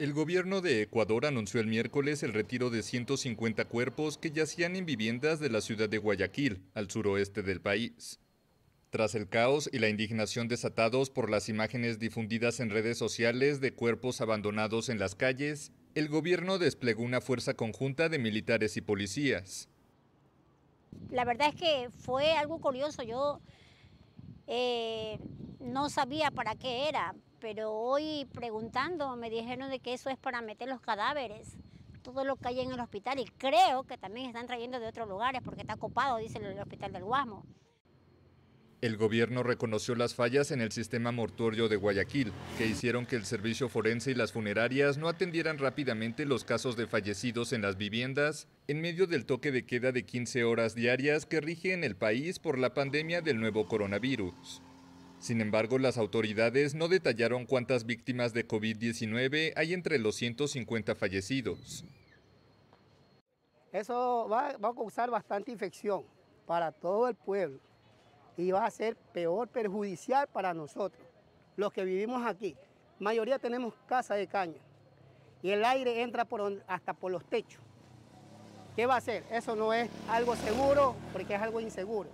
El gobierno de Ecuador anunció el miércoles el retiro de 150 cuerpos que yacían en viviendas de la ciudad de Guayaquil, al suroeste del país. Tras el caos y la indignación desatados por las imágenes difundidas en redes sociales de cuerpos abandonados en las calles, el gobierno desplegó una fuerza conjunta de militares y policías. La verdad es que fue algo curioso, yo eh, no sabía para qué era, pero hoy preguntando me dijeron de que eso es para meter los cadáveres, todo lo que hay en el hospital y creo que también están trayendo de otros lugares porque está copado, dice el hospital del Guamo. El gobierno reconoció las fallas en el sistema mortuorio de Guayaquil, que hicieron que el servicio forense y las funerarias no atendieran rápidamente los casos de fallecidos en las viviendas en medio del toque de queda de 15 horas diarias que rige en el país por la pandemia del nuevo coronavirus. Sin embargo, las autoridades no detallaron cuántas víctimas de COVID-19 hay entre los 150 fallecidos. Eso va, a causar bastante infección para todo el pueblo y va a ser peor perjudicial para nosotros, los que vivimos aquí. La Mayoría tenemos casa de caña y el aire entra hasta por los techos. ¿Qué va a hacer? Eso no es algo seguro porque es algo inseguro.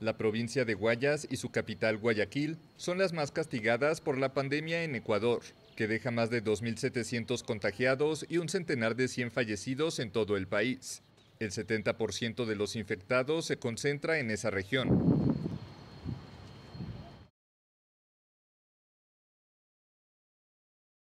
La provincia de Guayas y su capital Guayaquil son las más castigadas por la pandemia en Ecuador, que deja más de 2.700 contagiados y un centenar de 100 fallecidos en todo el país. El 70% de los infectados se concentra en esa región.